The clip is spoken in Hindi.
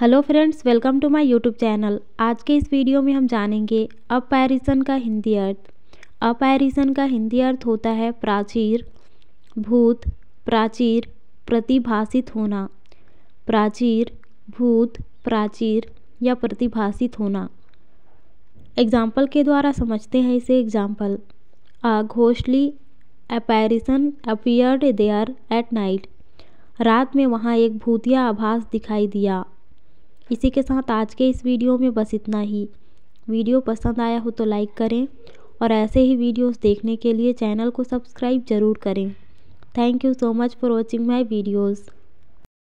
hello friends welcome to my YouTube channel आज के इस वीडियो में हम जानेंगे अपैरिसन का हिंदी अर्थ अपैरिसन का हिंदी अर्थ होता है प्राचीर भूत प्राचीर प्रतिभाषित होना प्राचीर भूत प्राचीर या प्रतिभाषित होना एग्जाम्पल के द्वारा समझते हैं इसे एग्जाम्पल अ घोषली apparition appeared there at night रात में वहाँ एक भूतिया आभास दिखाई दिया इसी के साथ आज के इस वीडियो में बस इतना ही वीडियो पसंद आया हो तो लाइक करें और ऐसे ही वीडियोस देखने के लिए चैनल को सब्सक्राइब ज़रूर करें thank you so much for watching my videos